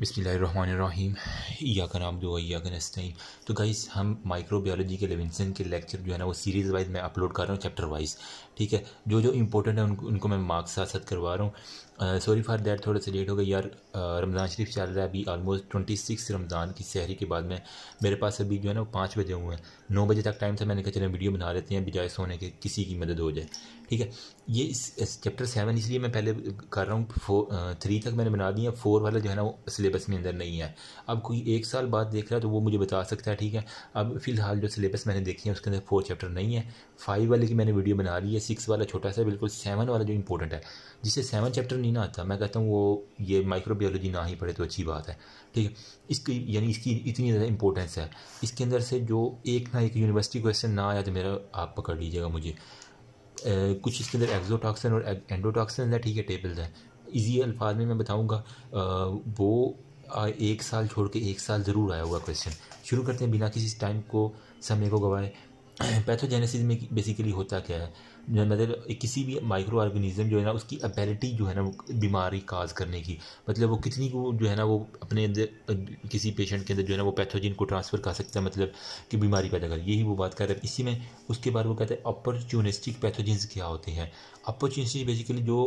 बिसमीम या का नाम दो या का तो गाइस हम माइक्रोबायोलॉजी के लेविंसन के लेक्चर जो है ना वो सीरीज़ वाइज मैं अपलोड कर रहा हूँ चैप्टर वाइज ठीक है जो जो इंपॉर्टेंट है उनको उनको मैं मार्क्स साथ साथ करवा रहा हूँ सॉरी फॉर देट थोड़ा सा लेट हो गया यार रमज़ान शरीफ चल रहा है अभी ऑलमोस्ट ट्वेंटी सिक्स रमज़ान की सहरी के बाद में मेरे पास अभी जो है ना वो पाँच बजे हुए हैं नौ बजे तक टाइम था मैंने कहा चलें वीडियो बना लेते हैं बजाय सोने के किसी की मदद हो जाए ठीक है ये इस, इस चैप्टर सेवन इसलिए मैं पहले कर रहा हूँ थ्री तक मैंने बना दिया फोर वाला जो है ना वो सिलेबस में अंदर नहीं है अब कोई एक साल बाद देख रहा है तो वो मुझे बता सकता है ठीक है अब फिलहाल जो सिलेबस मैंने देखी है उसके अंदर फोर चैप्टर नहीं है फाइव वाले की मैंने वीडियो बना ली है सिक्स वाला छोटा सा बिल्कुल सेवन वाला जो इंपॉर्टेंट है जिसे सेवन चैप्टर नहीं ना आता मैं कहता हूँ वो ये माइक्रोबायोलॉजी ना ही पढ़े तो अच्छी बात है ठीक है इसकी यानी इसकी इतनी ज़्यादा इंपॉर्टेंस है इसके अंदर से जो एक ना एक यूनिवर्सिटी क्वेश्चन ना आया तो मेरा आप पकड़ लीजिएगा मुझे ए, कुछ इसके अंदर एक्जोटॉक्सन और एंडोटॉक्सन है ठीक है टेबल्स हैं ईजी अल्फाज में मैं बताऊँगा वो एक साल छोड़ के एक साल ज़रूर आया हुआ क्वेश्चन शुरू करते हैं बिना किसी टाइम को समय को गवाए पैथोजेनेसिस में बेसिकली होता क्या है जो है मतलब किसी भी माइक्रो ऑर्गेनिज्म जो है ना उसकी अबेलिटी जो है ना वो बीमारी काज करने की मतलब वो कितनी को जो है ना वो अपने अंदर किसी पेशेंट के अंदर जो है ना वो पैथोजिन को ट्रांसफ़र कर सकता है मतलब कि बीमारी पैदा कर यही वो बात कर रहे हैं इसी में उसके बाद वो कहते हैं अपॉर्चुनिस्टिक पैथोजिन क्या होते हैं अपॉर्चुनिस्टिक बेसिकली जो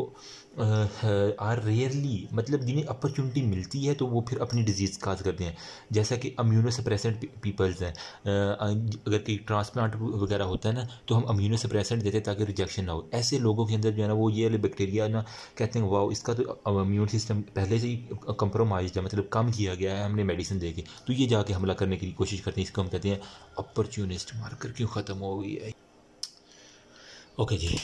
आर रेयरली मतलब जिन्हें अपॉर्चुनिटी मिलती है तो वो फिर अपनी डिजीज़ काज करते हैं जैसा कि अम्यूनो सप्रेसेंट पीपल्स हैं अगर कहीं ट्रांसप्लांट वगैरह होता है ना तो हम अम्यूनो सप्रेसेंट देते हैं ताकि रिजेक्शन ना हो ऐसे लोगों के अंदर जो है ना वो ये बैक्टीरिया ना कहते हैं वाह इसका तो अम्यून सिस्टम पहले से ही कंप्रोमाइज है मतलब कम किया गया है हमने मेडिसिन दे के तो ये जाके हमला करने की कोशिश करते हैं इसको हम कहते हैं अपॉर्चुनिस्ट मार्कर क्यों ख़त्म हो गई है ओके जी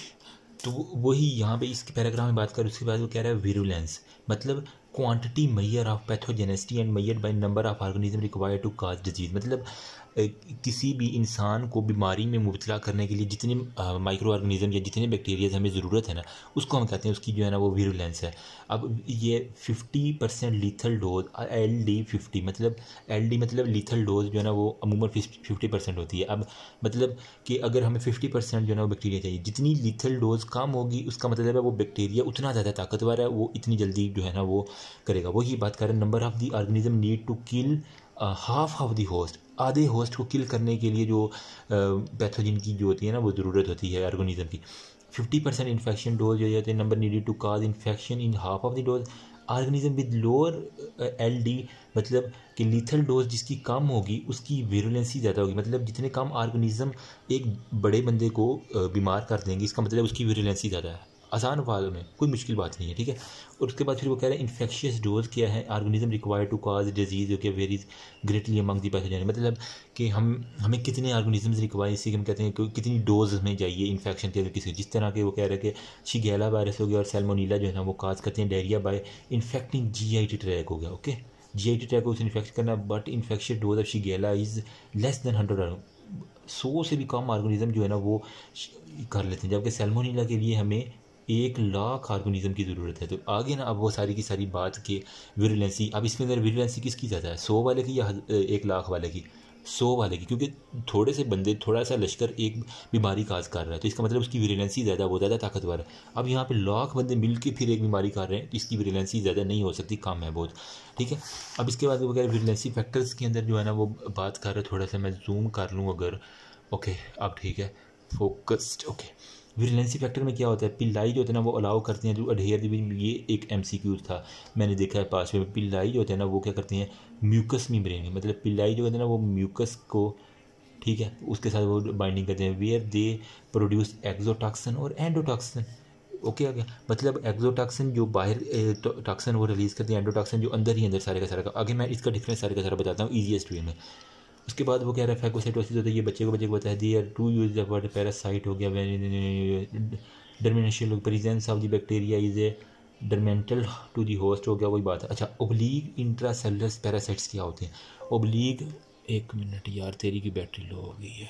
तो वही यहाँ पे इसके पैराग्राफ में बात कर उसके बाद वो कह रहा है विरुलेंस मतलब quantity measure of pathogenicity and measure by number of organism required to cause disease मतलब किसी भी इंसान को बीमारी में मुबतला करने के लिए जितने माइक्रो ऑर्गेनिज़म या जितने बैक्टीरियाज हमें ज़रूरत है ना उसको हम कहते हैं उसकी जो है ना वो वीरुलेंस है अब ये fifty percent lethal dose L D fifty मतलब एल डी मतलब लीथल डोज जो है ना वो अमूमन फिफ्टी परसेंट होती है अब मतलब कि अगर हमें फिफ्टी परसेंट जो है ना वो बैक्टीरिया चाहिए जितनी लीथल डोज कम होगी उसका मतलब है वो बैक्टीरिया उतना ज़्यादा ताकतवर है वो इतनी जल्दी जो है ना वो करेगा वही बात करें number of the organism need to kill half of the host आधे होस्ट को किल करने के लिए जो पैथोजिन की जो होती है ना वो ज़रूरत होती है ऑर्गेनिज्म की फिफ्टी परसेंट इन्फेक्शन डोज जो जाते हैं number needed to cause infection in half of the dose organism with lower L D मतलब कि लीथल डोज जिसकी कम होगी उसकी वेरुलेंसी ज़्यादा होगी मतलब जितने कम ऑर्गेनिज्म एक बड़े बंदे को बीमार कर देंगे इसका मतलब उसकी वेरुलेंसी ज़्यादा है आसान वालों में कोई मुश्किल बात नहीं है ठीक है और उसके बाद फिर वो कह रहे हैं इन्फेक्शियस डोज क्या है organism required to cause disease okay varies greatly among the pathogen मतलब कि हम हमें कितने ऑर्गेनिज्म रिक्वायर इसी हम कहते हैं कि कितनी डोज हमें चाहिए इन्फेक्शन के किसी जिस तरह के वो कह रहे हैं कि शिगेला वायरस हो गया और सेलमोनीला जो है ना वो काज करते हैं diarrhoea by infecting G I T tract हो गया okay G I T tract को उसे इन्फेक्ट करना but infection dose of Shigella is less than hundred सौ से भी कम ऑर्गेनिज्म जो है ना वो कर लेते हैं जबकि सेलमोनीला के लिए हमें एक लाख हारमोनिज़म की ज़रूरत है तो आगे ना अब वो सारी की सारी बात के विरुलेंसी अब इसके अंदर विरुलेंसी किसकी ज़्यादा है सौ वाले की या एक लाख वाले की सौ वाले की क्योंकि थोड़े से बंदे थोड़ा सा लश्कर एक बीमारी काज कर रहा है तो इसका मतलब उसकी विरेलेंसी ज़्यादा वो ज़्यादा ताकतवर है अब यहाँ पे लाख बंदे मिल के फिर एक बीमारी कर रहे हैं तो इसकी विरेलेंसी ज़्यादा नहीं हो सकती कम है बहुत ठीक है अब इसके बाद वगैरह विरेलेंसी फैक्टर्स के अंदर जो है ना वो बात कर रहा है थोड़ा सा मैं जूम कर लूँ अगर ओके अब ठीक है फोकस्ड ओके विजिलेंसी फैक्टर में क्या होता है पिल्लाई जो होते हैं ना वो अलाउ करते हैं जो दिन ये एक एम था मैंने देखा है पास में पिल्लाई जो होते हैं ना वो क्या करते हैं म्यूकस मेम्ब्रेन मतलब पिल्लाई जो होते हैं ना वो म्यूकस को ठीक है उसके साथ वो बाइंडिंग करते हैं वेयर दे प्रोड्यूस एक्जोटॉक्सन और एंडोटॉक्सन ओके आ गया मतलब एक्जोटॉक्सन जो बाहर टॉक्सन तो, वो रिलीज़ करते हैं एंडोटॉक्सन जो अंदर ही अंदर सारे का सारा का आगे मैं इसका डिफरेंस सारे का सारा बताता हूँ ईजिएस्ट वे में उसके बाद वो कह रहा है फैकोसाइटोसिस होता है ये बच्चे को बच्चे को बताया दिया to use the word parasite हो गया determination presence of the bacteria is a detrimental to the host हो गया वही बात है अच्छा ओब्लीग सेलर पैरासाइट्स क्या होते हैं ओब्लीग एक मिनट यार तेरी की बैटरी लो हो गई है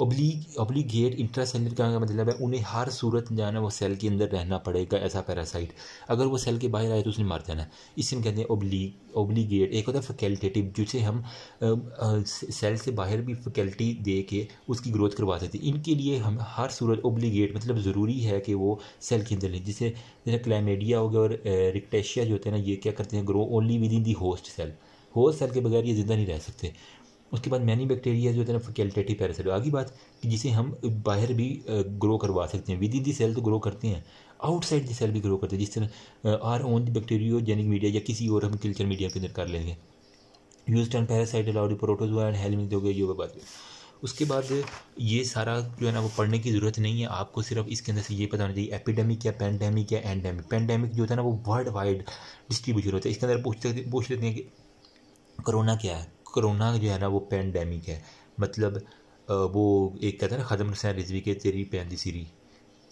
ओब्ली ओब्लीगेट इंट्रा सेंडर का मतलब है उन्हें हर सूरत जाना वो सेल के अंदर रहना पड़ेगा ऐसा पैरासाइट अगर वो सेल के बाहर आए तो उसने मार जाना है इसे हम कहते हैं ओब्ली ओब्लीगेट एक होता है फैकल्टेटिव जिसे हम सेल से बाहर भी फैकल्टी दे के उसकी ग्रोथ करवा सकते हैं इनके लिए हम हर सूरत ओब्लीगेट मतलब ज़रूरी है कि वो सेल के अंदर लें जिसे जैसे क्लाइमेडिया हो गया और रिक्टेशिया जो होते हैं ना ये क्या करते हैं grow only within the host cell host cell के बगैर ये ज़िंदा नहीं रह सकते उसके बाद मैनी बैक्टीरिया जो होते हैं फैकल्टेटिव पैरासाइट आगे बात कि जिसे हम बाहर भी ग्रो करवा सकते हैं विद इन दी सेल तो ग्रो करते हैं आउटसाइड दी सेल भी ग्रो करते हैं जिस तरह are on the bacteriogenic media या किसी और हम कल्चर मीडिया के अंदर कर लेंगे यूज टन पैरासाइट अलाउडी प्रोटोजोआ एंड हेलमिन हो गया ये बात उसके बाद ये सारा जो है ना वो पढ़ने की ज़रूरत नहीं है आपको सिर्फ इसके अंदर से ये पता होना चाहिए एपिडेमिक या पेंडेमिक या एंडेमिक पेंडेमिक जो होता है ना वो वर्ल्ड वाइड डिस्ट्रीब्यूशन होता है इसके अंदर पूछ पूछ लेते हैं कि कोरोना क्या है कोरोना जो है ना वो पेंडेमिक है मतलब वो एक कहते हैं ना ख़दम हुसैन रिजवी के तेरी दी सीरी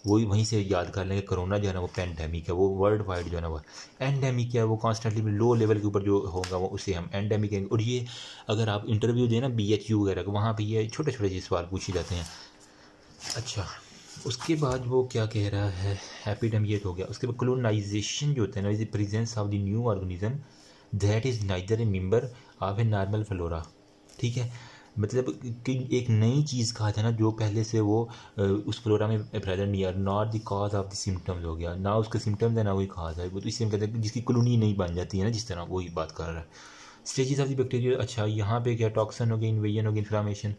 वही वहीं से याद कर लेंगे कोरोना जो है ना वो पेंडेमिक है वो वर्ल्ड वाइड जो है ना वो एंडेमिक है वो कॉन्स्टेंटली लो लेवल के ऊपर जो होगा वो उसे हम एंडेमिक कहेंगे और ये अगर आप इंटरव्यू दें ना बी एच यू वगैरह वहाँ पर ये छोटे छोटे जी सवाल पूछे जाते हैं अच्छा उसके बाद वो क्या कह रहा है एपिडम हो गया उसके बाद क्लोनाइजेशन जो होता है ना is the presence of the new organism that is neither a member of a normal flora ठीक है मतलब कि एक नई चीज़ कहा था ना जो पहले से वो उस फ्लोरा में प्रेजेंट नहीं है not the cause of the symptoms हो गया ना उसका सिम्टम्स है ना वही काज है वो तो इसलिए कहते हैं जिसकी कॉलोनी नहीं बन जाती है ना जिस तरह वही बात कर रहा है स्टेजेस ऑफ द बैक्टीरिया अच्छा यहाँ पे क्या टॉक्सन हो गया इन्वेजन हो गया इन्फ्लामेशन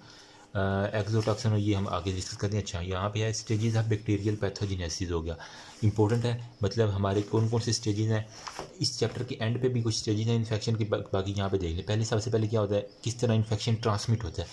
एक्जोटॉक्सन और ये हम आगे डिस्कस करते हैं अच्छा यहाँ पे है स्टेजेस ऑफ बैक्टीरियल पैथोजेनेसिस हो गया इंपॉर्टेंट है मतलब हमारे कौन कौन से स्टेजेस हैं इस चैप्टर के एंड पे भी कुछ स्टेजेस हैं इन्फेक्शन की बा, बाकी यहाँ पे देख लें पहले सबसे पहले क्या होता है किस तरह इन्फेक्शन ट्रांसमिट होता है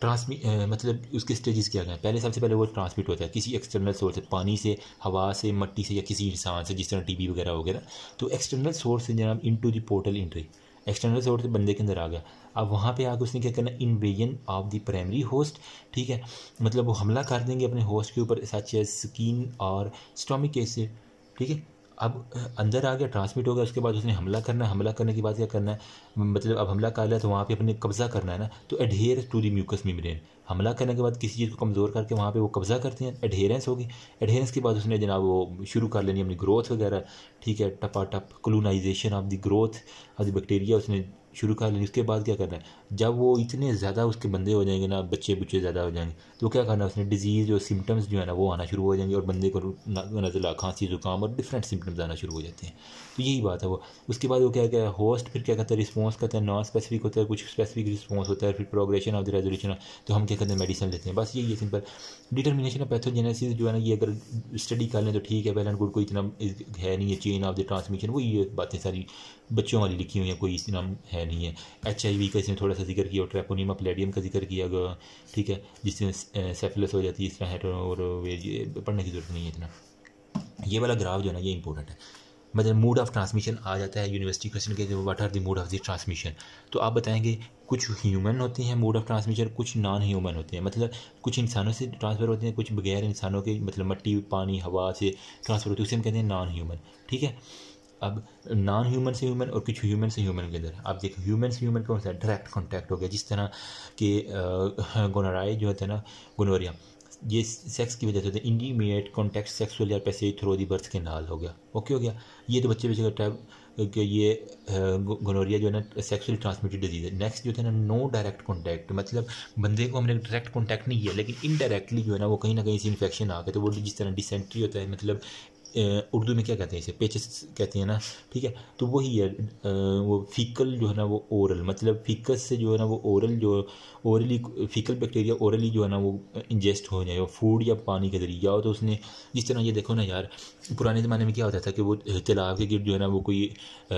ट्रांसमिट मतलब उसके स्टेजेस क्या हैं पहले सबसे पहले वो ट्रांसमिट होता है किसी एक्सटर्नल सोर्स से पानी से हवा से मट्टी से या किसी इंसान से जिस तरह टीबी वगैरह वगैरह तो एक्सटर्नल सोर्स से जनाब to the portal entry external source बंदे के अंदर आ गया अब वहाँ पे आकर उसने क्या करना invasion of the primary host ठीक है मतलब वो हमला कर देंगे अपने होस्ट के ऊपर सच है स्किन और स्टोमिक एसिड ठीक है अब अंदर आ गया ट्रांसमिट हो गया उसके बाद उसने हमला करना है हमला करने के बाद क्या करना है मतलब अब हमला कर लिया तो वहाँ पे अपने कब्जा करना है ना तो adhere to the mucous membrane हमला करने के बाद किसी चीज़ को कमज़ोर करके वहाँ पे वो कब्जा करते हैं एडहेरेंस होगी एडहेरेंस के बाद उसने जनाब वो शुरू कर लेनी अपनी ग्रोथ वगैरह ठीक है टपा टप colonisation of the growth of the bacteria उसने शुरू कर लेनी उसके बाद क्या करना है जब वो इतने ज़्यादा उसके बंदे हो जाएंगे ना बच्चे बुच्चे ज़्यादा हो जाएंगे तो क्या करना उसने डिजीज़ और सिम्टम्स जो है ना वो आना शुरू हो जाएंगे और बंदे को नज़ला खांसी ज़ुकाम और डिफरेंट सिम्टम्स आना शुरू हो जाते हैं तो यही बात है वो उसके बाद वो क्या क्या होस्ट फिर क्या कहता है रिस्पॉन्स करता है नॉन स्पेसिफिक होता है कुछ स्पेसिफिक रिस्पॉन्स होता है फिर प्रोग्रेशन ऑफ द रेजोल्यूशन तो हम क्या कहते हैं मेडिसिन लेते हैं बस यही है सिंपल डिटर्मिनेशन ऑफ पैथोजेनेसिस जो है ना ये अगर स्टडी कर लें तो ठीक है वेल एंड गुड कोई इतना है नहीं है चेन ऑफ द ट्रांसमिशन वही बातें सारी बच्चों वाली लिखी हुई हैं कोई इतना है नहीं है एच आई वी का इसमें थोड़ा का जिक्र किया और ट्रैपोनीमा प्लेडियम का जिक्र किया गया ठीक है जिससे सेफिलस हो जाती है इसमें हेटर और पढ़ने की ज़रूरत नहीं है इतना ये वाला ग्राफ जो है ना ये इंपॉर्टेंट है मतलब मूड ऑफ ट्रांसमिशन आ जाता है यूनिवर्सिटी क्वेश्चन के what are the mode of the transmission तो आप बताएंगे कुछ ह्यूमन होते हैं मोड ऑफ ट्रांसमिशन कुछ नॉन ह्यूमन होते हैं मतलब कुछ इंसानों से ट्रांसफ़र होते हैं कुछ बगैर इंसानों के मतलब मट्टी पानी हवा से ट्रांसफ़र होते हैं उसे हम कहते हैं नॉन ह्यूमन ठीक है अब नॉन ह्यूमन से ह्यूमन और कुछ ह्यूमन से ह्यूमन के अंदर आप देखो ह्यूमन से ह्यूमन कौन सा डायरेक्ट कॉन्टैक्ट हो गया जिस तरह के गोनाराय जो होते हैं ना गोनोरिया ये सेक्स की वजह से होते हैं इंडीमिएट कॉन्टैक्ट सेक्सुअल या पैसे थ्रो दी बर्थ के नाल हो गया ओके हो गया ये तो बच्चे बच्चे का टाइप कि ये गोनोरिया जो है ना सेक्सुअल ट्रांसमिटेड डिजीज़ है नेक्स्ट जो है ना नो डायरेक्ट कॉन्टैक्ट मतलब बंदे को हमने डायरेक्ट कॉन्टैक्ट नहीं किया लेकिन इनडायरेक्टली जो है ना वो कहीं ना कहीं से इन्फेक्शन आ गया तो वो जिस तरह डिसेंट्री होता है मतलब उर्दू में क्या कहते हैं इसे पेचस कहते हैं ना ठीक है तो वही है वो फीकल जो है ना वो ओरल मतलब फीकस से जो है ना वो ओरल जो औरली फीकल बैक्टीरिया औरली जो है ना वो इंजेस्ट uh, हो जाए फूड या पानी के जरिए या तो उसने जिस तरह ये देखो ना यार पुराने ज़माने में क्या होता था कि वो uh, तालाब के गिरद जो है ना वो कोई uh,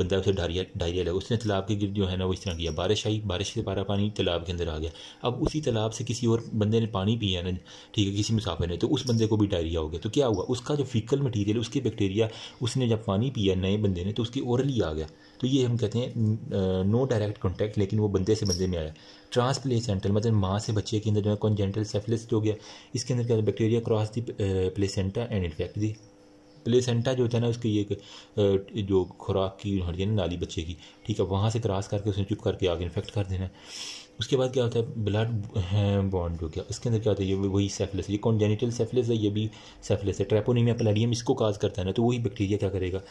बंदा उसे डायरिया डायरिया लगा उसने तालाब के गिरद जो है ना वो इस तरह किया बारिश आई बारिश से पारा पानी तालाब के अंदर आ गया अब उसी तालाब से किसी और बंदे ने पानी पिया ना ठीक है किसी मुसाफिर ने तो उस बंदे को भी डायरिया हो गया तो क्या हुआ उसका जो फीकल मटीरियल उसके बैक्टीरिया उसने जब पानी पिया नए बंदे ने तो उसकी औरली आ गया तो ये हम कहते हैं नो डायरेक्ट कॉन्टैक्ट लेकिन वो बंदे से बंदे में आया ट्रांसप्लेसेंटल मतलब माँ से बच्चे के अंदर जो है कॉन्जेंटल सेफलिस्ट हो गया इसके अंदर क्या bacteria cross the placenta and infect the placenta जो है ना उसकी एक uh, जो खुराक की हड्डी है ना नाली बच्चे की ठीक है वहाँ से क्रॉस करके उसने चुप करके आगे इन्फेक्ट कर देना उसके बाद क्या होता है ब्लड बॉन्ड uh, हो गया उसके अंदर क्या होता है ये वही सेफलिस ये कॉन्जेनिटल सेफलिस है ये भी सेफलिस है ट्रेपोनीमिया प्लेडियम इसको काज करता है ना तो वही बैक्टीरिया क्या करेगा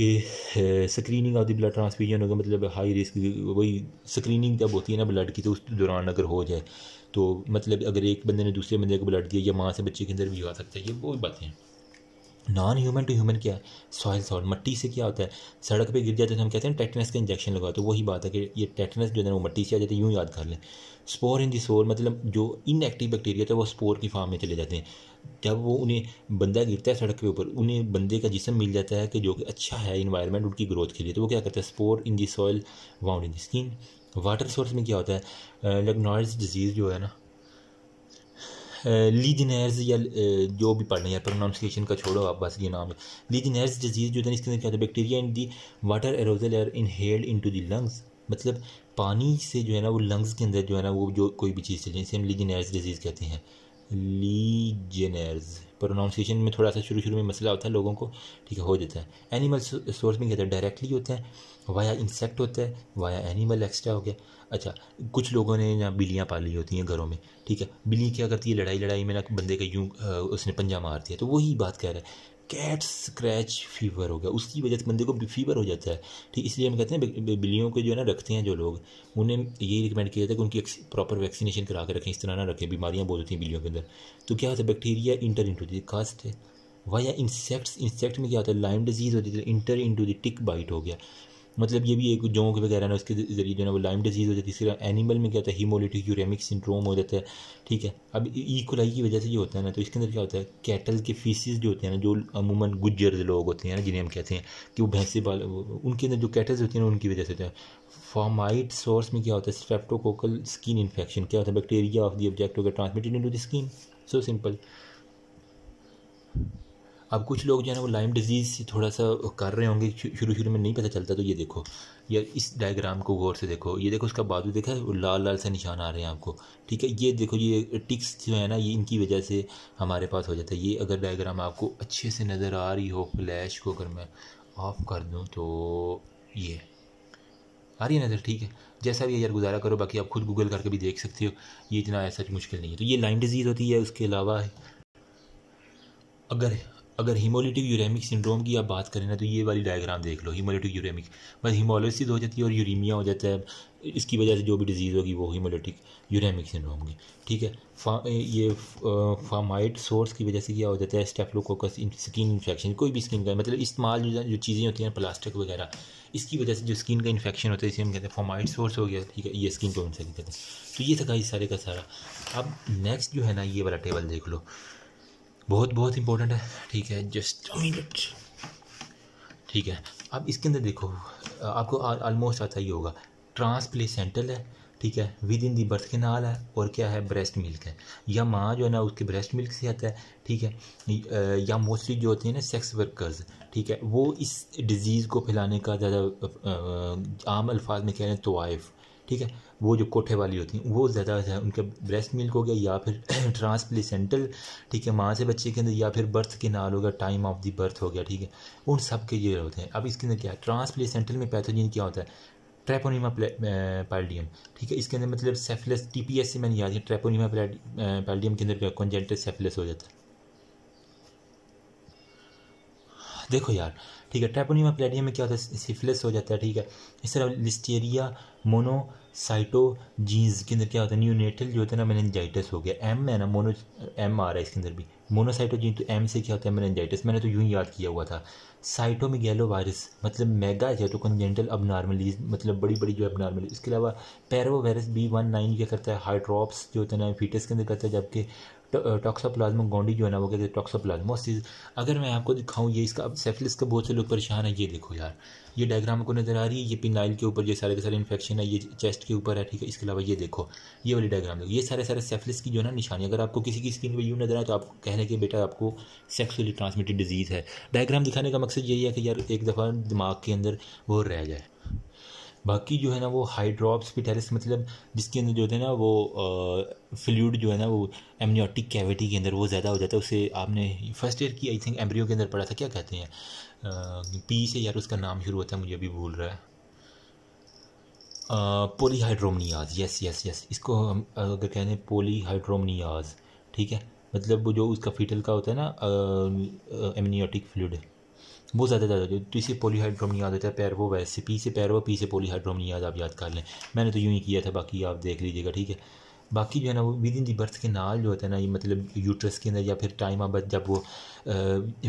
कि screening of the blood transfusion होगा मतलब हाई रिस्क वही स्क्रीनिंग जब होती है ना ब्लड की तो उस दौरान अगर हो जाए तो मतलब अगर एक बंदे ने दूसरे बंदे को ब्लड दिया या माँ से बच्चे के अंदर भी आ सकता है ये वो बातें हैं नॉन ह्यूमन टू ह्यूमन क्या है सॉइल सॉल मट्टी से क्या होता है सड़क पे गिर जाते तो हैं हम कहते हैं टेटनस का इंजेक्शन लगाओ तो वही बात है कि ये टेटनस जो है वो मट्टी से आ जाते हैं यूँ याद कर लें स्पोर इन दी स्पोर मतलब जो इनएक्टिव बैक्टीरिया था वो स्पोर की फार्म में चले जाते हैं जब वो उन्हें बंदा गिरता है सड़क के ऊपर उन्हें बंदे का जिसम मिल जाता है कि जो कि अच्छा है इन्वायरमेंट उनकी ग्रोथ के लिए तो वो क्या करता है spore in the soil wound in the skin water source में क्या होता है लेगनॉइड्स डिजीज़ जो है ना लीजनेर्स या जो भी पढ़ना या प्रोनाउंसिएशन का छोड़ो आप बस ये नाम है लीजनर्स डिजीज़ जो है इसके अंदर क्या होता है bacteria in the water aerosol air inhaled into the lungs मतलब पानी से जो है ना वो लंग्स के अंदर जो है ना वो जो कोई भी चीज़ चलिए जैसे हम लीजनेर्स डिजीज़ कहते हैं लीजनेर्स प्रोनाउंसिएशन में थोड़ा सा शुरू शुरू में मसला होता है लोगों को ठीक है हो जाता है एनिमल सोर्स में कहते हैं डायरेक्टली होते हैं वाया इंसेक्ट होता है वाया एनिमल एक्स्ट्रा हो गया अच्छा कुछ लोगों ने ना बिल्लियाँ पाली होती हैं घरों में ठीक है बिल्ली क्या करती है लड़ाई लड़ाई में ना बंदे का यूँ उसने पंजा मार दिया तो वही बात कह रहा है कैट स्क्रैच फीवर हो गया उसकी वजह से बंदे को फीवर हो जाता है ठीक इसलिए हम कहते हैं बिल्लियों को जो है ना रखते हैं जो लोग उन्हें यही रिकमेंड किया जाता है कि उनकी प्रॉपर वैक्सीनेशन करा के रखें इस तरह ना रखें बीमारियाँ बहुत होती हैं बिल्लियों के अंदर तो क्या होता है बैक्टीरिया इंटर इंट होती है कास्ट है वाया इंसेक्ट्स इंसेक्ट में क्या होता है लाइम डिजीज़ होती है enter into the tick bite हो गया मतलब ये भी एक जोंक वगैरह ना उसके ज़रिए जो है वो लाइम डिजीज़ हो जाती है सिर्फ एनिमल में क्या होता है हीमोलिटिक यूरेमिक सिंड्रोम हो जाता है ठीक है अब ईकोलाई की वजह से ये होता है ना तो इसके अंदर क्या होता है कैटल के फीसिस जो होते हैं ना जो अमूमन गुजर लोग होते हैं ना जिन्हें हम कहते हैं कि वो भैंसे बाल उनके अंदर जो कैटल्स होती हैं ना उनकी वजह से होता है फॉमाइट सोर्स में क्या होता है स्ट्रेप्टोकोकल स्किन इन्फेक्शन क्या होता है बैक्टीरिया ऑफ द ऑब्जेक्ट होगा transmitted into the skin so simple अब कुछ लोग जो है ना वो लाइम डिजीज़ थोड़ा सा कर रहे होंगे शुरू शुरू में नहीं पता चलता तो ये देखो या इस डायग्राम को गौर से देखो ये देखो उसका बाद देखा है वो लाल लाल से निशान आ रहे हैं आपको ठीक है ये देखो ये टिक्स जो है ना ये इनकी वजह से हमारे पास हो जाता है ये अगर डायग्राम आपको अच्छे से नज़र आ रही हो फ्लैश को अगर मैं ऑफ कर दूँ तो ये आ रही है नज़र ठीक है जैसा भी है यार गुजारा करो बाकी आप खुद गूगल करके भी देख सकते हो ये इतना ऐसा मुश्किल नहीं है तो ये लाइन डिजीज़ होती है उसके अलावा अगर अगर हीमोलिटिक यूरेमिक सिंड्रोम की आप बात करें ना तो ये वाली डायग्राम देख लो हिमोलिटिक यूरेमिक बस हिमोलोसिस हो जाती है और यूरीमिया हो जाता है इसकी वजह से जो भी डिजीज़ होगी वो हिमोलिटिक यूरेमिक सिंड्रोम होगी ठीक है फा, ये फामाइड सोर्स की वजह से क्या हो जाता है स्टेफ्लोकोकस स्किन इन्फेक्शन कोई भी स्किन का मतलब इस्तेमाल जो, जो चीज़ें होती हैं प्लास्टिक वगैरह इसकी वजह से जो स्किन का इन्फेक्शन होता है इसे हम कहते हैं फॉमाइड सोर्स हो गया ठीक है ये स्किन को से कहते हैं तो ये था इस सारे का सारा अब नेक्स्ट जो है ना ये वाला टेबल देख लो बहुत बहुत इंपॉर्टेंट है ठीक है जस्ट मिनट ठीक है अब इसके अंदर देखो आपको ऑलमोस्ट आता ही होगा ट्रांसप्लेसेंटल है ठीक है विद इन दी बर्थ के नाल है और क्या है ब्रेस्ट मिल्क है या माँ जो है ना उसके ब्रेस्ट मिल्क से आता है ठीक है या मोस्टली जो होती है ना सेक्स वर्कर्स ठीक है वो इस डिज़ीज़ को फैलाने का ज़्यादा आम अल्फाज में कह रहे हैं तोइफ़ ठीक है वो जो कोठे वाली होती हैं वो ज़्यादा है उनके ब्रेस्ट मिल्क हो गया या फिर ट्रांसप्लेसेंटल ठीक है माँ से बच्चे के अंदर या फिर बर्थ के नाल हो गया टाइम ऑफ दी बर्थ हो गया ठीक है उन सब के ये होते हैं अब इसके अंदर क्या है ट्रांसप्लेसेंटल में पैथोजिन क्या होता है ट्रेपोनीमा पैल्डियम ठीक है इसके अंदर मतलब सेफिलस टी पी एस से मैंने याद है ट्रेपोनीमा पैल्डियम के अंदर कॉन्जेंटल सेफिलस हो जाता है देखो यार ठीक है ट्रेपोनीमा प्लेडियम में क्या होता है सिफिलिस हो जाता है ठीक है इस तरह लिस्टेरिया मोनो साइटोजीन्स के अंदर क्या होता है न्यूनेटल जो होता है ना मैनजाइटिस हो गया एम है ना मोनो एम आ रहा है इसके अंदर भी मोनोसाइटोजीन तो एम से क्या होता है मैनजाइटिस मैंने तो यूँ ही याद किया हुआ था साइटोमिगेलो वायरस मतलब मेगा मतलब जो तो कंजेंटल अब नॉर्मलीज मतलब बड़ी बड़ी जो अब नॉर्मली इसके अलावा पैरो वायरस बी वन नाइन क्या करता है हाइड्रॉप्स जो होता है ना फीटस के अंदर करता है जबकि टॉक्सोप्लाज्मा गोंडी जो है ना वो कहते हैं टॉक्सोप्लाज्मोसिस अगर मैं आपको दिखाऊँ ये इसका अब का बहुत से लोग परेशान है ये देखो यार ये डायग्राम को नज़र आ रही है ये पिनाइल के ऊपर ये सारे के सारे इन्फेक्शन है ये चेस्ट के ऊपर है ठीक है इसके अलावा ये देखो ये वाली डायग्राम देखो ये सारे सारे सेफलिस की जो है ना निशानी अगर आपको किसी की स्किन पर यूँ नजर आए तो आप कह रहे कि बेटा आपको सेक्सुअली ट्रांसमिटेड डिजीज़ है डायग्राम दिखाने का मकसद यही है कि यार एक दफ़ा दिमाग के अंदर वो रह जाए बाकी जो है ना वो हाइड्रॉप्स ड्रॉप स्पिटेलिस मतलब जिसके अंदर जो होते हैं ना वो फ्लूड जो है ना वो एमनियोटिक कैविटी के अंदर वो ज़्यादा हो जाता है उसे आपने फर्स्ट ईयर की आई थिंक एम्ब्रियो के अंदर पढ़ा था क्या कहते हैं पी से यार उसका नाम शुरू होता है मुझे अभी भूल रहा है पोलीहाइड्रोमनियाज यस यस यस इसको हम अगर कहने हैं पोलीहाइड्रोमनियाज ठीक है मतलब वो जो उसका फीटल का होता है ना एमनियोटिक फ्लूड बहुत ज़्यादा ज़्यादा जो तो इसे नहीं याद होता है पैरवो वैसे पी से पैरवो पी से नहीं याद आप याद कर लें मैंने तो यूँ ही किया था बाकी आप देख लीजिएगा ठीक है बाकी जो है ना वो विद इन दी बर्थ के नाल जो होता है ना ये मतलब यूट्रस के अंदर या फिर टाइम आप जब वो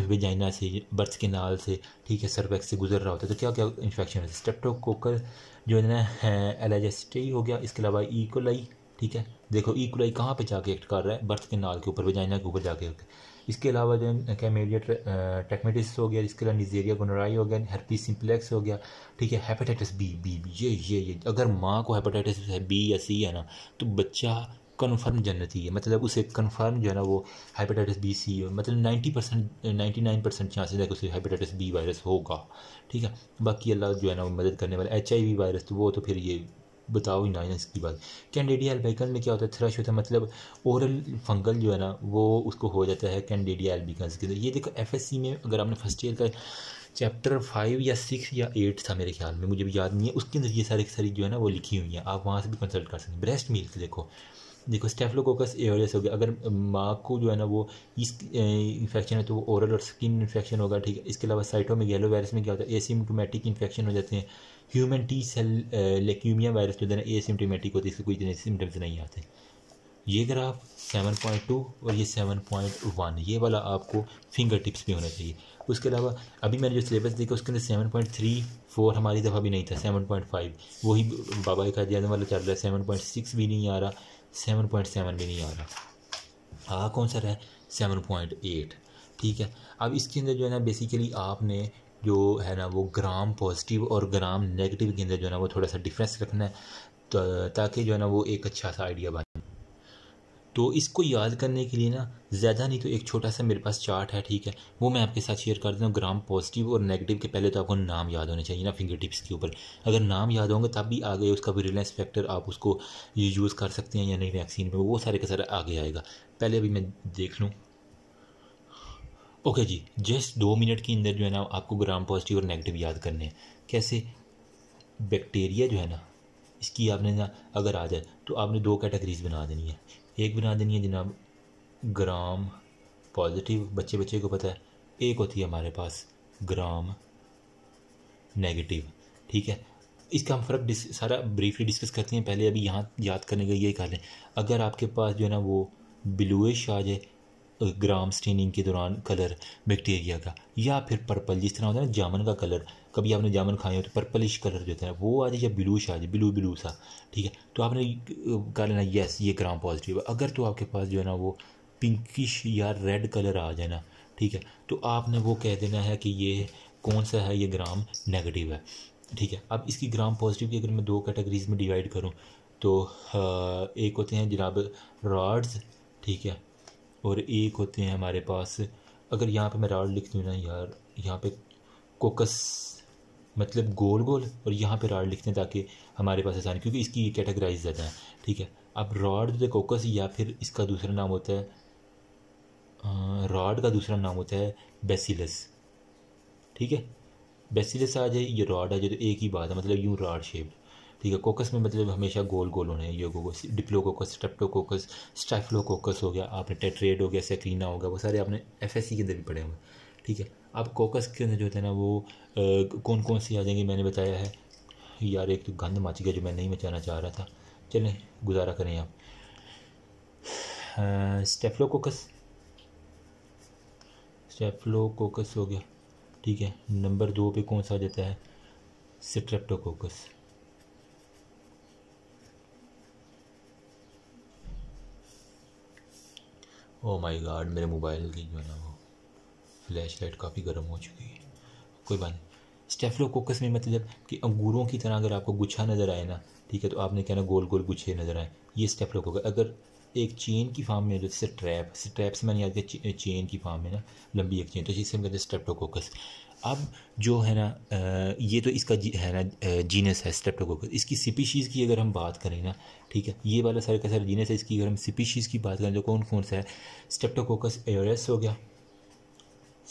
वेजाइना से बर्थ के नाल से ठीक है सर्वेक्स से गुजर रहा होता है तो क्या क्या इन्फेक्शन होता है स्टेप्टोकोकल जो है ना एलाजेस्टे हो गया इसके अलावा ईकोलाई e. ठीक है देखो ईकोलाई e. कहाँ पर जाके एक्ट कर रहा है बर्थ के नाल के ऊपर वेजाइना के ऊपर जाके इसके अलावा जो कैमेरिया टेक्मेटिस हो गया इसके अलावा निजेरिया गुनराई हो गया हरपी सिम्प्लेक्स हो गया ठीक है हेपेटाइटिस बी बी ये ये ये अगर माँ को हेपेटाइटिस बी या सी है ना तो बच्चा कन्फर्म जन्नती है मतलब उसे कन्फर्म जो है ना वो हेपेटाइटिस बी सी मतलब ninety percent ninety nine percent chances है कि उसे हेपेटाइटिस बी वायरस होगा ठीक है बाकी अल्लाह जो है ना वो मदद करने वाला एच आई वी वायरस तो वो तो फिर ये बताओ ही ना इसकी बात कैंडिडिया एल्बिकल में क्या होता है थ्रश होता है मतलब ओरल फंगल जो है ना वो उसको हो जाता है कैंडिडिया एल्बिकल के ये देखो एफ में अगर आपने फर्स्ट ईयर का चैप्टर फाइव या सिक्स या एट था मेरे ख्याल में मुझे भी याद नहीं है उसके अंदर ये सारी सारी जो है ना वो लिखी हुई हैं आप वहाँ से भी कंसल्ट कर सकते हैं ब्रेस्ट मिल्क देखो देखो स्टेफलोकोकस एरियस हो गया अगर माँ को जो है ना वो इस इन्फेक्शन है तो वो ओरल और स्किन इन्फेक्शन होगा ठीक है इसके अलावा साइटो में येलो वायरस में क्या होता है एसिम्टोमेटिक इन्फेक्शन हो जाते हैं human T cell leukaemia virus जो है ए सिम्टोमेटिक होती है इसके कोई इतने सिम्टम्स नहीं आते ये ग्राफ टू और ये सेवन पॉइंट वन ये वाला आपको फिंगर टिप्स पे होना चाहिए उसके अलावा अभी मैंने जो सिलेबस देखा उसके अंदर सेवन पॉइंट थ्री फोर हमारी दफ़ा भी नहीं था सेवन पॉइंट फाइव वही बाबा का दिया वाला चल रहा है सेवन पॉइंट सिक्स भी नहीं आ रहा सेवन पॉइंट सेवन भी नहीं आ रहा हाँ कौन सा रहा है सेवन पॉइंट एट ठीक है अब इसके अंदर जो है ना बेसिकली आपने जो है ना वो ग्राम पॉजिटिव और ग्राम नेगेटिव के अंदर जो है ना वो थोड़ा सा डिफरेंस रखना है तो ताकि जो है ना वो एक अच्छा सा आइडिया बने तो इसको याद करने के लिए ना ज़्यादा नहीं तो एक छोटा सा मेरे पास चार्ट है ठीक है वो मैं आपके साथ शेयर कर देता ग्राम पॉजिटिव और नेगेटिव के पहले तो आपको नाम याद होने चाहिए ना फिंगर टिप्स के ऊपर अगर नाम याद होंगे तब भी आगे उसका रिलेंस फैक्टर आप उसको यूज़ कर सकते हैं या नहीं वैक्सीन में वो सारे का सारा आगे आएगा पहले अभी मैं देख लूँ ओके जी जस्ट दो मिनट के अंदर जो है ना आपको ग्राम पॉजिटिव और नेगेटिव याद करने हैं कैसे बैक्टीरिया जो है ना इसकी आपने ना अगर आ जाए तो आपने दो कैटेगरीज बना देनी है एक बना देनी है जनाब ग्राम पॉजिटिव बच्चे बच्चे को पता है एक होती है हमारे पास ग्राम नेगेटिव ठीक है इसका हम फर्क डिस सारा ब्रीफली डिस्कस करते हैं पहले अभी यहाँ याद करने का ये कर लें अगर आपके पास जो है ना वो ब्लूश आ जाए ग्राम स्टेनिंग के दौरान कलर बैक्टीरिया का या फिर पर्पल जिस तरह होता है ना जामन का कलर कभी आपने जामन खाए हो तो पर्पलिश कलर जो होता है वो आ जाए या ब्लूश आ जाए ब्लू ब्लू सा ठीक है तो आपने कहा लेना येस ये ग्राम पॉजिटिव है अगर तो आपके पास जो है ना वो पिंकिश या रेड कलर आ जाए ना ठीक है तो आपने वो कह देना है कि ये कौन सा है ये ग्राम नेगेटिव है ठीक है अब इसकी ग्राम पॉजिटिव की अगर मैं दो कैटेगरीज में डिवाइड करूँ तो एक होते हैं जनाब रॉड्स ठीक है और एक होते हैं हमारे पास अगर यहाँ पे मैं राड लिख दूँ ना यार यहाँ पे कोकस मतलब गोल गोल और यहाँ पे राड लिखते हैं ताकि हमारे पास आसान क्योंकि इसकी ये कैटेगराइज ज़्यादा है ठीक है अब रॉड द कोकस या फिर इसका दूसरा नाम होता है रॉड का दूसरा नाम होता है बेसिलस ठीक है बेसिलस आ जाए ये रॉड आ जाए तो एक ही बात है मतलब यूँ रॉड शेप्ड ठीक है कोकस में मतलब हमेशा गोल गोल होने हैं योगोकोस डिप्लोकोकस स्ट्रेप्टोकोकस स्टाइफ्लोकोकस हो गया आपने टेट्रेड हो गया सेक्रीना हो गया वो सारे आपने एफ के अंदर भी पढ़े हुए ठीक है अब कोकस के अंदर जो होता है ना वो कौन कौन सी आ जाएंगे मैंने बताया है यार एक तो गंद मच गया जो मैं नहीं मचाना चाह रहा था चलें गुजारा करें आप स्टेफ्लो कोकस हो गया ठीक है नंबर दो पे कौन सा आ जाता है स्ट्रेप्टोकोकस ओ माय गॉड मेरे मोबाइल की जो है ना वो फ्लैश लाइट काफ़ी गर्म हो चुकी है कोई बात नहीं स्टेफलोकोकस में मतलब कि अंगूरों की तरह अगर आपको गुच्छा नज़र आए ना ठीक है तो आपने कहना गोल गोल गुच्छे नज़र आए ये स्टेफलोकोकस अगर एक चेन की फार्म में जैसे ट्रैप ट्रैप मैंने याद किया चेन की फार्म में ना लंबी एक चेन तो जिससे हम कहते हैं स्टेप्टोकोकस अब जो है ना ये तो इसका है ना जीनस है स्ट्रेप्टोकोकस इसकी स्पीशीज़ की अगर हम बात करें ना ठीक है ये वाला सारे का सारा जीनस है इसकी अगर हम स्पीशीज़ की बात करें तो कौन कौन सा है स्ट्रेप्टोकोकस एयोरस हो गया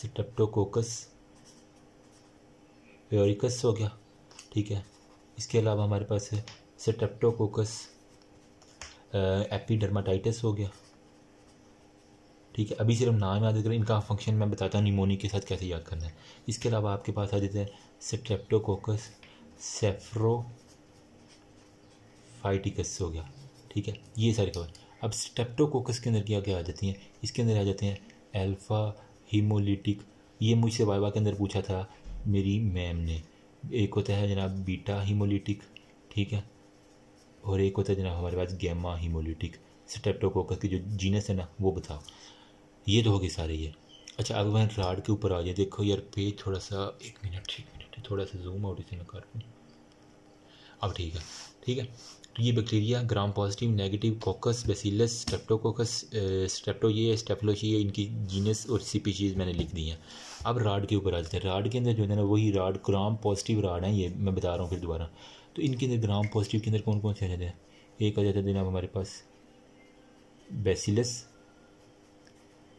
स्ट्रेप्टोकोकस एयोरिकस हो गया ठीक है इसके अलावा हमारे पास है स्ट्रेप्टोकोकस एपीडर्माटाइटिस हो गया ठीक है अभी सिर्फ नाम याद करें इनका फंक्शन मैं बताता हूँ निमोनी के साथ कैसे याद करना है इसके अलावा आपके पास आ जाते हैं स्ट्रेप्टोकोकस फाइटिकस हो गया ठीक है ये सारी खबर अब स्टेप्टोकोकस के अंदर क्या क्या आ जाती हैं इसके अंदर आ जाते हैं एल्फ़ा हीमोलिटिक ये मुझसे वाइवा के अंदर पूछा था मेरी मैम ने एक होता है जनाब बीटा हीमोलिटिक ठीक है और एक होता है जनाब हमारे पास गैमा हीमोलिटिक स्टेप्टोकोकस की जो जीनस है ना वो बताओ ये तो होगी सारी ये अच्छा अब मैं राड के ऊपर आ जाए देखो यार पेज थोड़ा सा एक मिनट एक मिनट थोड़ा सा जूम आउट इसे मैं कर दूँ अब ठीक है ठीक है तो ये bacteria gram positive negative coccus bacillus streptococcus strepto ये स्टेपलोशी ये इनकी जीनस और सीपी चीज़ मैंने लिख दी हैं अब राड के ऊपर आ जाते हैं राड के अंदर जो है ना वही राड ग्राम पॉजिटिव राड हैं ये मैं बता रहा हूँ फिर दोबारा तो इनके अंदर ग्राम पॉजिटिव के अंदर कौन कौन से आ जाते हैं एक आ जाता है जनाब हमारे पास बेसिलस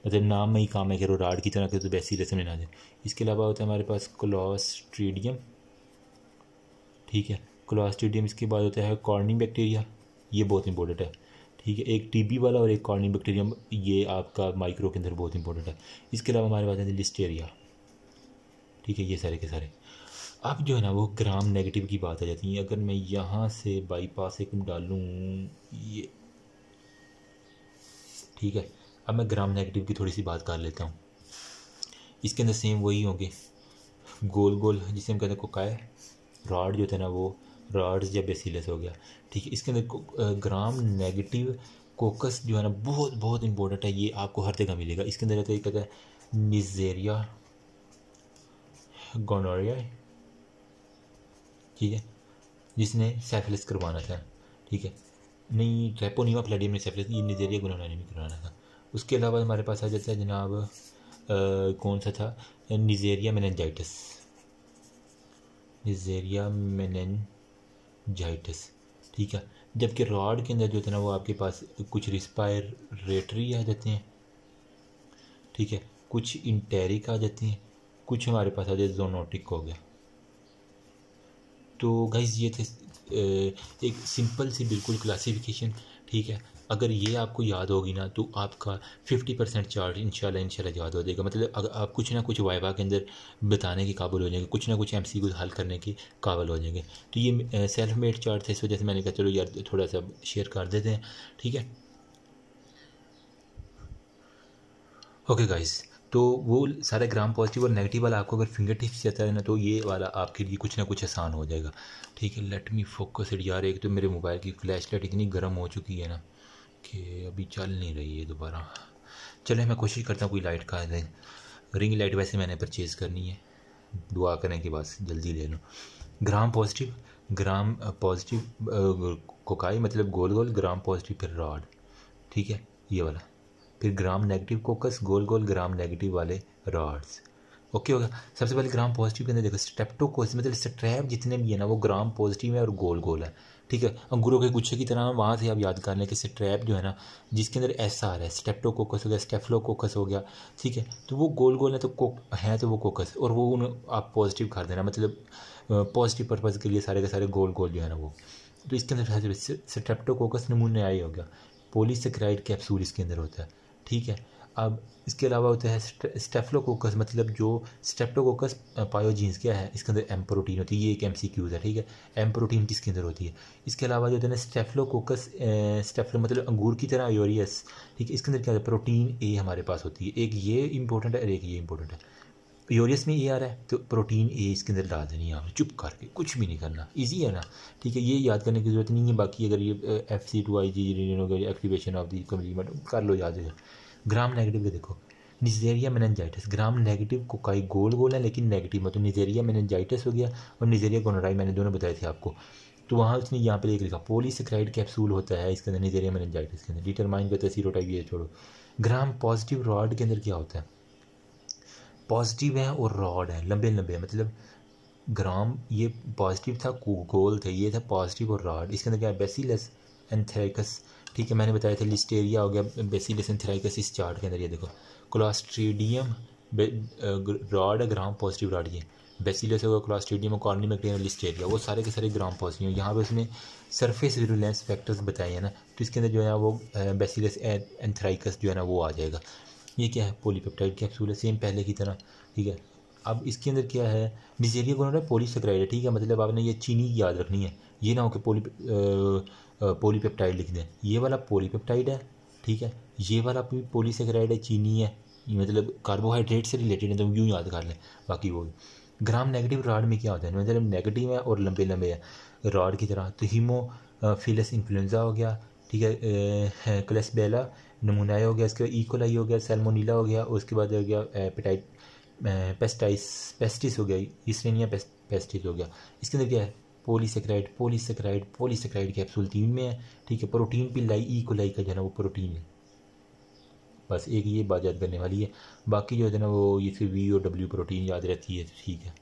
मतलब नाम में ही काम है खेर राड की तरह के तो वैसी रस्म लेना जाए इसके अलावा होता है हमारे पास क्लॉस्ट्रीडियम ठीक है क्लॉस्ट्रीडियम इसके बाद होता है कॉर्निंग बैक्टीरिया ये बहुत इंपॉर्टेंट है ठीक है एक टीबी वाला और एक कॉर्निंग बैक्टीरियम ये आपका माइक्रो के अंदर बहुत इंपॉर्टेंट है इसके अलावा हमारे पास है लिस्टेरिया ठीक है ये सारे के सारे अब जो है ना वो ग्राम नेगेटिव की बात आ जाती है अगर मैं यहाँ से बाईपास एक डालूँ ये ठीक है अब मैं ग्राम नेगेटिव की थोड़ी सी बात कर लेता हूँ इसके अंदर सेम वही होंगे गोल गोल जिसे हम कहते हैं कोकाय रॉड जो थे ना वो रॉड्स या बेसिलस हो गया ठीक है इसके अंदर ग्राम नेगेटिव कोकस जो है ना बहुत बहुत इंपॉर्टेंट है ये आपको हर जगह मिलेगा इसके अंदर रहता है कहता है मिजेरिया गोनोरिया ठीक है जिसने सेफलिस करवाना था ठीक है नहीं ट्रेपोनीमा फ्लैडियम ने सेफलिस ये निजेरिया गोनोरिया ने भी करवाना था उसके अलावा हमारे पास आ जाता है जनाब कौन सा था निजेरिया मेनजाइटस निजेरिया मेनजाइटस ठीक है जबकि रॉड के अंदर जो है ना वो आपके पास कुछ रिस्पायरेटरी आ जाते हैं ठीक है कुछ इंटेरिक आ जाती हैं कुछ हमारे पास आ जाते जोनोटिक हो गया तो गाइज ये थे एक सिंपल सी बिल्कुल क्लासिफिकेशन ठीक है अगर ये आपको याद होगी ना तो आपका फिफ्टी परसेंट चार्ज इंशाल्लाह इंशाल्लाह याद हो जाएगा मतलब अगर आप कुछ ना कुछ वाइवा के अंदर बताने के काबिल हो जाएंगे कुछ ना कुछ एम सी हल करने के काबिल हो जाएंगे तो ये सेल्फ मेड चार्ट थे इस वजह से मैंने कहा चलो यार थोड़ा सा शेयर कर देते हैं ठीक है ओके गाइज़ तो वो सारे ग्राम पॉजिटिव और नेगेटिव वाला आपको अगर फिंगर टिप्स जाता है ना तो ये वाला आपके लिए कुछ ना कुछ आसान हो जाएगा ठीक है लेट मी फोकस यार एक तो मेरे मोबाइल की फ्लैश लाइट इतनी गर्म हो चुकी है ना ओके अभी चल नहीं रही है दोबारा चले मैं कोशिश करता हूँ कोई लाइट का रिंग लाइट वैसे मैंने परचेज़ करनी है दुआ करने के बाद जल्दी ले लो gram positive gram positive cocci मतलब गोल गोल ग्राम पॉजिटिव फिर रॉड ठीक है ये वाला फिर ग्राम नेगेटिव कोकस गोल गोल ग्राम नेगेटिव वाले रॉड्स ओके होगा सबसे पहले ग्राम पॉजिटिव के अंदर देखो स्टेप्टोकोस मतलब स्ट्रैप जितने भी है ना वो ग्राम पॉजिटिव है और गोल गोल है ठीक है अंगूरों के गुच्छे की तरह वहाँ से आप याद कर लें कि स्ट्रैप जो है ना जिसके अंदर ऐसा आ रहा है स्टेप्टोकोकस हो गया कोकस हो गया ठीक है तो वो गोल गोल है तो कोक है तो वो कोकस और वो उन आप पॉजिटिव कर देना मतलब पॉजिटिव पर्पज़ के लिए सारे के सारे गोल गोल जो है ना वो तो इसके अंदर स्ट्रेप्टोकोकस आई हो गया पोलिसक्राइड कैप्सूल इसके अंदर होता है ठीक है अब इसके अलावा होता है स्टेफ्लोकोकस मतलब जो स्टेप्टोकोकस पायोजीन्स क्या है इसके अंदर एम प्रोटीन होती है ये एक एम सी क्यूज़ है ठीक है एम प्रोटीन किसके अंदर होती है इसके अलावा जो होता है ना स्टेफ्लोकोकस स्टेफ्लो मतलब अंगूर की तरह योरियस ठीक है इसके अंदर क्या होता है प्रोटीन ए हमारे पास होती है एक ये इंपॉर्टेंट है और एक ये इंपॉर्टेंट है यूरियस में ए आ रहा है तो प्रोटीन ए इसके अंदर डाल देनी है चुप करके कुछ भी नहीं करना इजी है ना ठीक है ये याद करने की जरूरत नहीं है बाकी अगर ये F C to I G activation of the complement कर लो याद ग्राम नेगेटिव के देखो निजेरिया मेनजाइटिस ग्राम नेगेटिव को कई गोल गोल है लेकिन नेगेटिव मतलब निजेरिया मेनजाइटिस हो गया और निजेरिया गोनोराई मैंने दोनों बताए थे आपको तो वहाँ उसने यहाँ पर एक लिखा पोलीसेक्राइड कैप्सूल होता है इसके अंदर निजेरिया मेनजाइटिस के अंदर डिटरमाइन करता है सीरोटाइप ये छोड़ो ग्राम पॉजिटिव रॉड के अंदर क्या होता है पॉजिटिव है और रॉड है लंबे लंबे मतलब ग्राम ये पॉजिटिव था गोल थे ये था पॉजिटिव और रॉड इसके अंदर क्या है बेसिलस एंथेकस ठीक है मैंने बताया था लिस्टेरिया हो गया बेसिलस एंथेराइकस इस चार्ट के अंदर ये देखो clostridium rod gram positive rod ये बेसिलस होगा क्लास्ट्रीडियम कॉर्नी और लिस्टेरिया वो सारे के सारे ग्राम पॉजिटिव यहाँ पर उसने सरफेस विरुलेंस फैक्टर्स बताए हैं ना तो इसके अंदर जो है ना वो बेसिलस uh, एंथराइकस जो है ना वो आ जाएगा ये क्या है पोलीपेप्टाइड कैप्सूल है सेम पहले की तरह ठीक है अब इसके अंदर क्या है डिजेरिया को ना पोलीसेक्राइड है ठीक है मतलब आपने ये चीनी याद रखनी है ये ना हो कि पोली पोलीपेप्टाइड लिख दें ये वाला पोलीपेप्टाइड है ठीक है ये वाला भी पोलीसेक्राइड है चीनी है मतलब कार्बोहाइड्रेट से रिलेटेड है तो यूँ याद कर लें बाकी वो ग्राम नेगेटिव राड में क्या होता है मतलब नेगेटिव है और लंबे लंबे है राड की तरह तो हीमो फीलस इन्फ्लुएंजा हो गया ठीक है क्लेसबेला नमूनाई हो गया उसके बाद ईकोलाई e. हो गया सेलमोनीला हो गया उसके बाद हो गया पेस्टाइस पेस्टिस हो गया इसलिए पेस्टिस हो गया इसके अंदर क्या है पोलीसेक्राइड पोलीसेक्राइड पोलीसेक्राइड कैप्सूल तीन में है ठीक है प्रोटीन पी लाई ई को लाई का जो है ना वो प्रोटीन है बस एक ये बात याद करने वाली है बाकी जो है ना वो ये फिर वी और डब्ल्यू प्रोटीन याद रहती है ठीक है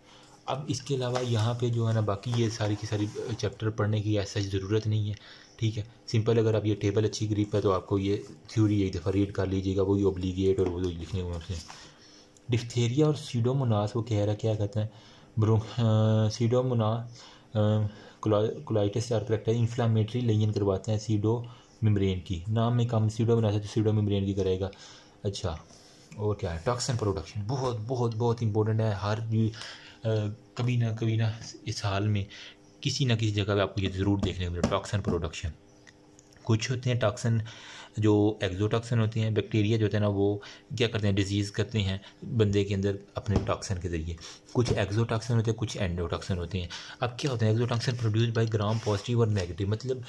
अब इसके अलावा यहाँ पे जो है ना बाकी ये सारी की सारी चैप्टर पढ़ने की ऐसा ज़रूरत नहीं है ठीक है सिंपल अगर आप ये टेबल अच्छी ग्रीप है तो आपको ये थ्योरी एक दफ़ा रीड कर लीजिएगा वही ओब्लीगेट और वो जो लिखने हुए उसने डिफ्थेरिया और सीडोमोनास वो कह रहा क्या कहते हैं ब्रो सीडोमोनास कोलाइटिस का अर्थ है इन्फ्लामेटरी लेन करवाते हैं सीडो मेम्ब्रेन की नाम में काम सीडो बना सकते तो सीडो मेम्ब्रेन की करेगा अच्छा और क्या है टॉक्सिन प्रोडक्शन बहुत बहुत बहुत इंपॉर्टेंट है हर आ, कभी ना कभी ना इस हाल में किसी ना किसी जगह पे आपको ये ज़रूर देखने को मिले टॉक्सन प्रोडक्शन कुछ होते हैं टॉक्सन जो एक्जोटॉक्सिन होती हैं बैक्टीरिया जो होते हैं ना वो क्या करते हैं डिजीज़ करती हैं बंदे के अंदर अपने टॉक्सिन के ज़रिए कुछ एक्जोटॉक्सिन होते हैं कुछ एंडोटॉक्सिन होती हैं अब क्या होते हैं exotoxin produce by gram positive और नेगेटिव मतलब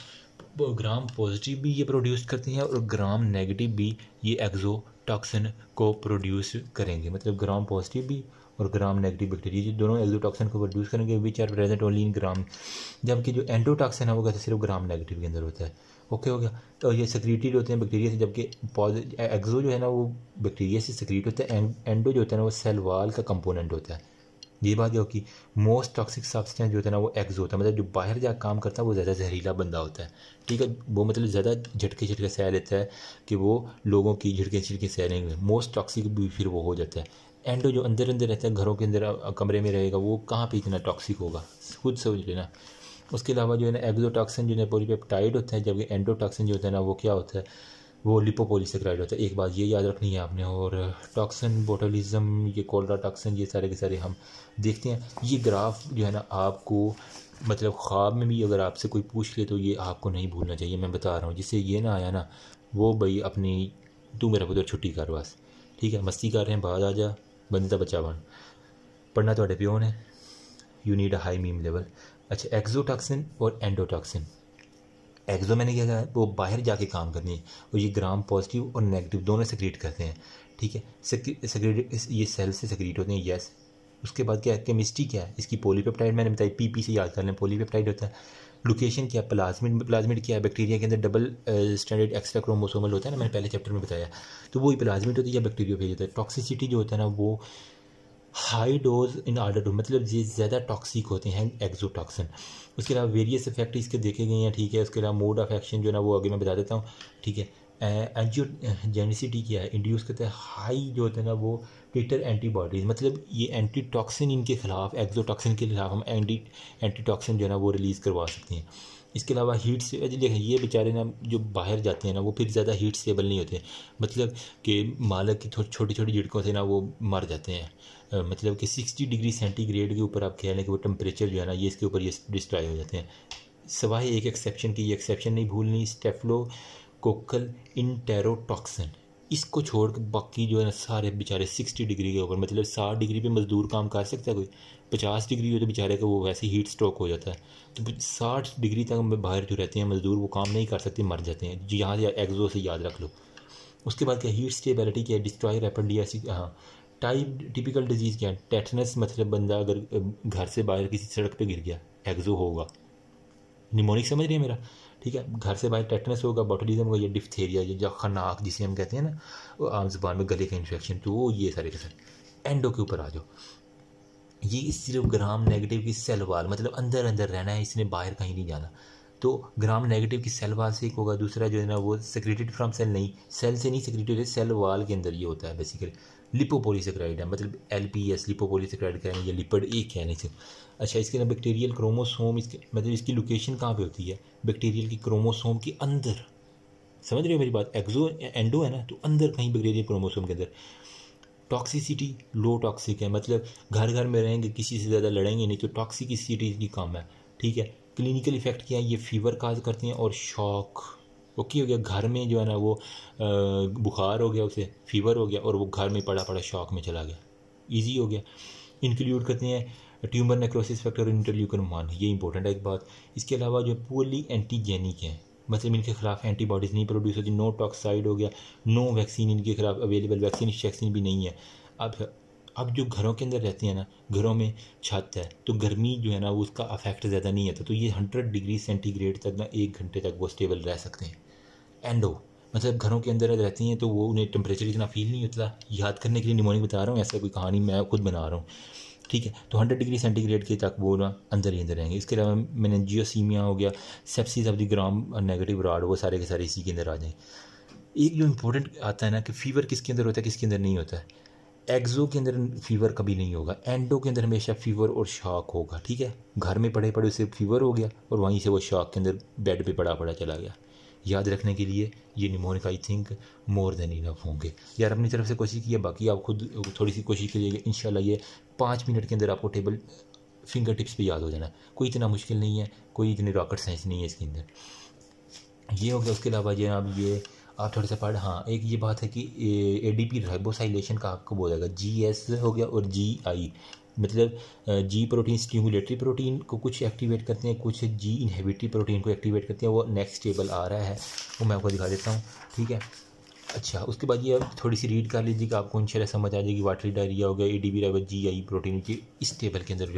ग्राम पॉजिटिव भी ये प्रोड्यूस करती हैं और ग्राम नेगेटिव भी ये एक्जोटॉक्सिन को प्रोड्यूस करेंगे मतलब ग्राम पॉजिटिव भी और ग्राम नेगेटिव बैक्टीरिया जो दोनों एल्जोटॉक्सिन को प्रोड्यूस करेंगे which are present only in gram जबकि जो एंडोटॉक्सिन है वो कैसे सिर्फ ग्राम नेगेटिव के अंदर होता है ओके हो गया और तो ये सिक्रीटेड होते हैं बैक्टीरिया से जबकि एक्जो जो है ना वो बैक्टीरिया से सिक्रीट होता है एंडो जो होता है ना वो सेल वाल का कंपोनेंट होता है ये बात यह होगी मोस्ट टॉक्सिक सब्सटेंस जो होता है ना वो एक्जो होता है मतलब जो बाहर जा काम करता है वो ज़्यादा जहरीला बंदा होता है ठीक है वो मतलब ज़्यादा झटके झटके सह लेता है कि वो लोगों की झटके झटके सह लेंगे मोस्ट टॉक्सिक भी फिर वो हो जाता है एंड जो अंदर अंदर रहता है घरों के अंदर कमरे में रहेगा वो कहाँ पर इतना टॉक्सिक होगा खुद सोच लेना उसके अलावा जो है ना एग्जोटॉक्सिन जो है पोलीपेप्टाइड होता है जबकि एंडोटॉक्सिन जो होता है ना वो क्या होता है वो लिपोपोलीसेक्राइड होता है एक बात ये याद रखनी है आपने और टॉक्सिन बोटोलिज्म ये कोलरा टॉक्सिन ये सारे के सारे हम देखते हैं ये ग्राफ जो है ना आपको मतलब ख्वाब में भी अगर आपसे कोई पूछ ले तो ये आपको नहीं भूलना चाहिए मैं बता रहा हूँ जिससे ये ना आया ना वो भाई अपनी तू मेरा उधर छुट्टी कर बस ठीक है मस्ती कर रहे हैं बाहर आ जा ਬੰਦੇ ਦਾ ਬੱਚਾ ਬਣ ਪੜਨਾ ਤੁਹਾਡੇ ਪਿਓ ਨੇ you need a high meme level अच्छा एक्जोटॉक्सिन और एंडोटॉक्सिन एक्जो मैंने क्या कहा वो बाहर जाके काम करनी है और ये ग्राम पॉजिटिव और नेगेटिव दोनों से क्रिएट करते हैं ठीक है सेक्रेट ये सेल से सेक्रेट होते हैं येस उसके बाद क्या है केमिस्ट्री क्या है इसकी पोलीपेप्टाइड मैंने बताई पी पी से याद कर लें पोलीपेप्टाइड होता है लोकेशन क्या प्लाज्मिड प्लाज्मिड क्या है बैक्टीरिया के अंदर डबल स्टैंडर्ड एक्स्ट्रा क्रोमोसोमल होता है ना मैंने पहले चैप्टर में बताया तो वही प्लाज्मिड होती है या बैक्टीरिया भेज होता है टॉक्सिसिटी जो होता है ना वो high dose in order to मतलब ये ज़्यादा टॉक्सिक होते हैं एक्जोटॉक्सिन उसके अलावा वेरियस इफेक्ट इसके देखे गए हैं ठीक है उसके अलावा मोड ऑफ एक्शन जो है ना वो आगे मैं बता देता हूँ ठीक है एंजियो जेनिसिटी क्या है इंड्यूस करते हैं हाई जो होते हैं ना वो टिटर एंटीबॉडीज मतलब ये एंटी टॉक्सिन इनके खिलाफ एक्जोटॉक्सिन के खिलाफ हम एंटी एंटी टॉक्सिन जो है ना वो रिलीज़ करवा सकते हैं इसके अलावा हीट से देखिए ये बेचारे ना जो बाहर जाते हैं ना वो फिर ज़्यादा हीट स्टेबल नहीं होते मतलब कि मालक की छोटी छोटी झिड़कों से ना वो मर जाते हैं मतलब कि सिक्सटी डिग्री सेंटीग्रेड के ऊपर आप कह लें कि वो टेम्परेचर जो है ना ये इसके ऊपर ये डिस्ट्राई हो जाते हैं सवाए एक एक्सेप्शन की ये एक्सेप्शन नहीं भूलनी स्टेफलो कोकल इंटेरोटॉक्सिन इसको छोड़ के बाकी जो है ना सारे बेचारे सिक्सटी डिग्री के ऊपर मतलब साठ डिग्री पे मजदूर काम कर सकता है कोई पचास डिग्री हो तो बेचारे का वो वैसे हीट स्ट्रोक हो जाता है तो साठ डिग्री तक बाहर जो रहते हैं मजदूर वो काम नहीं कर सकते मर जाते हैं जी यहाँ से एग्जो से याद रख लो उसके बाद क्या हीट स्टेबिलिटी क्या है डिस्ट्रॉय रेपडली ऐसी हाँ टाइप टिपिकल डिजीज़ क्या है टेटनस मतलब बंदा अगर घर से बाहर किसी सड़क पर गिर गया एग्जो होगा निमोनिक समझ रही है मेरा ठीक है घर से बाहर टेटनस होगा बॉटलिज्म होगा या डिफ्थेरिया या खनाक जिसे हम कहते हैं ना वो आम जबान में गले का इन्फेक्शन तो वो ये सारे के सारे एंडो के ऊपर आ जाओ ये सिर्फ ग्राम नेगेटिव की सेल वाल मतलब अंदर अंदर रहना है इसने बाहर कहीं नहीं जाना तो ग्राम नेगेटिव की सेल वाल से एक होगा दूसरा जो है ना वो सेक्रेटेड फ्रॉम सेल नहीं सेल से नहीं सेक्रेटेड है सेल वाल के अंदर ये होता है बेसिकली लिपोपोलीसेक्राइड है मतलब एल पी एस लिपोपोलीसेक्राइड कहेंगे या लिपड एक है नहीं सिर्फ अच्छा इसके अंदर बैक्टीरियल क्रोमोसोम इसके मतलब इसकी लोकेशन कहाँ पे होती है बैक्टीरियल की क्रोमोसोम के अंदर समझ रहे हो मेरी बात एक्जो एंडो है ना तो अंदर कहीं बैक्टीरियल क्रोमोसोम के अंदर टॉक्सिसिटी लो टॉक्सिक है मतलब घर घर में रहेंगे किसी से ज़्यादा लड़ेंगे नहीं तो टॉक्सिकसिटी की कम है ठीक है क्लिनिकल इफेक्ट क्या है ये फीवर काज करती हैं और शॉक ओके हो गया घर में जो है ना वो बुखार हो गया उसे फीवर हो गया और वो घर में पड़ा पड़ा शॉक में चला गया ईजी हो गया इंक्लूड करते हैं tumour necrosis factor interleukin one ये इंपॉर्टेंट है एक बात इसके अलावा जो पुअरली एंटीजेनिक है मतलब इनके खिलाफ एंटीबॉडीज़ नहीं प्रोड्यूस होती नो टॉक्साइड हो गया नो वैक्सीन इनके खिलाफ अवेलेबल वैक्सीन शैक्सीन भी नहीं है अब अब जो घरों के अंदर रहते हैं ना घरों में छत है तो गर्मी जो है ना वो उसका अफेक्ट ज़्यादा नहीं आता तो, तो ये हंड्रेड डिग्री सेंटीग्रेड तक ना एक घंटे तक वो स्टेबल रह सकते हैं एंडो oh, मतलब घरों के अंदर रहती हैं तो वो उन्हें टेम्परेचर इतना फील नहीं होता याद करने के लिए निमोनिक बता रहा हूँ ऐसा कोई कहानी मैं खुद बना रहा हूँ ठीक है तो हंड्रेड डिग्री सेंटीग्रेड के तक वो ना अंदर ही अंदर रहेंगे इसके अलावा मैंने जियोसीमिया हो गया sepsis of the gram negative rod वो सारे के सारे इसी के अंदर आ जाएंगे एक जो इंपॉर्टेंट आता है ना कि फीवर किसके अंदर होता है किसके अंदर नहीं होता है एग्जो के अंदर फीवर कभी नहीं होगा एंडो के अंदर हमेशा फीवर और शॉक होगा ठीक है घर में पड़े पड़े उसे फीवर हो गया और वहीं से वो शॉक के अंदर बेड पे पड़ा पड़ा चला गया याद रखने के लिए ये mnemonic I think more than enough होंगे यार अपनी तरफ से कोशिश की है बाकी आप खुद थोड़ी सी कोशिश करिएगा इन ये पाँच मिनट के अंदर आपको टेबल फिंगर टिप्स पे याद हो जाना कोई इतना मुश्किल नहीं है कोई इतनी रॉकेट साइंस नहीं है इसके अंदर ये हो गया उसके अलावा ये आप ये आप थोड़ा सा पढ़ हाँ एक ये बात है कि ए डी पी राइबोसाइलेशन का आपको जाएगा जी एस हो गया और जी आई मतलब जी प्रोटीन स्टिमुलेटरी प्रोटीन को कुछ एक्टिवेट करते हैं कुछ जी इनहेबिटरी प्रोटीन को एक्टिवेट करते हैं वो नेक्स्ट टेबल आ रहा है वो मैं आपको दिखा देता हूँ ठीक है अच्छा उसके बाद ये आप थोड़ी सी रीड कर लीजिएगा आपको इंशाल्लाह समझ आ जाएगी वाटरी डायरिया हो गया A D B G I protein की इस टेबल के अंदर